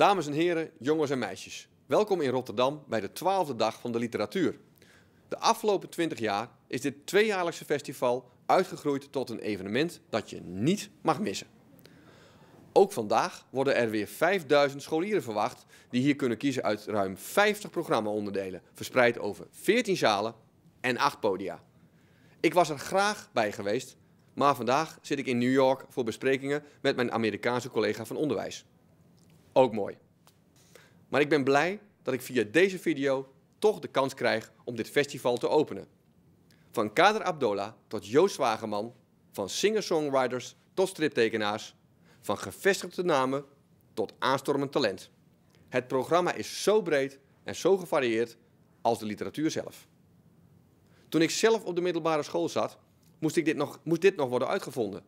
Dames en heren, jongens en meisjes, welkom in Rotterdam bij de twaalfde dag van de literatuur. De afgelopen 20 jaar is dit tweejaarlijkse festival uitgegroeid tot een evenement dat je niet mag missen. Ook vandaag worden er weer 5000 scholieren verwacht die hier kunnen kiezen uit ruim 50 programma-onderdelen, verspreid over 14 zalen en 8 podia. Ik was er graag bij geweest, maar vandaag zit ik in New York voor besprekingen met mijn Amerikaanse collega van onderwijs ook mooi. Maar ik ben blij dat ik via deze video toch de kans krijg om dit festival te openen. Van Kader Abdola tot Joost Wageman, van singer-songwriters tot striptekenaars, van gevestigde namen tot aanstormend talent. Het programma is zo breed en zo gevarieerd als de literatuur zelf. Toen ik zelf op de middelbare school zat, moest, ik dit, nog, moest dit nog worden uitgevonden.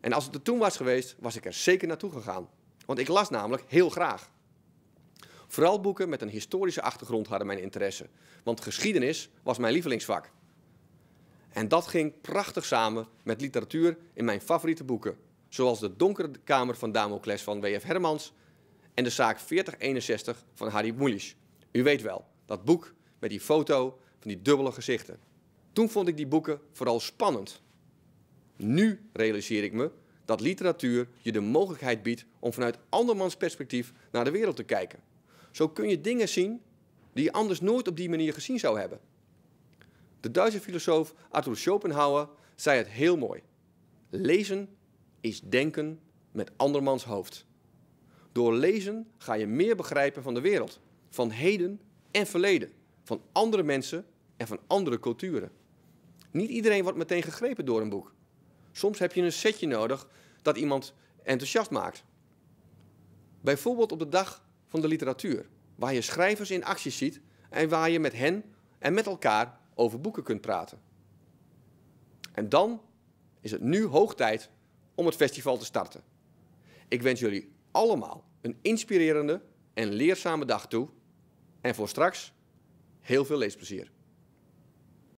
En als het er toen was geweest, was ik er zeker naartoe gegaan. Want ik las namelijk heel graag. Vooral boeken met een historische achtergrond hadden mijn interesse. Want geschiedenis was mijn lievelingsvak. En dat ging prachtig samen met literatuur in mijn favoriete boeken. Zoals De Donkere Kamer van Damocles van W.F. Hermans en De Zaak 4061 van Harry Mulisch. U weet wel, dat boek met die foto van die dubbele gezichten. Toen vond ik die boeken vooral spannend. Nu realiseer ik me dat literatuur je de mogelijkheid biedt om vanuit andermans perspectief naar de wereld te kijken. Zo kun je dingen zien die je anders nooit op die manier gezien zou hebben. De Duitse filosoof Arthur Schopenhauer zei het heel mooi. Lezen is denken met andermans hoofd. Door lezen ga je meer begrijpen van de wereld, van heden en verleden, van andere mensen en van andere culturen. Niet iedereen wordt meteen gegrepen door een boek. Soms heb je een setje nodig dat iemand enthousiast maakt. Bijvoorbeeld op de dag van de literatuur, waar je schrijvers in actie ziet en waar je met hen en met elkaar over boeken kunt praten. En dan is het nu hoog tijd om het festival te starten. Ik wens jullie allemaal een inspirerende en leerzame dag toe. En voor straks heel veel leesplezier.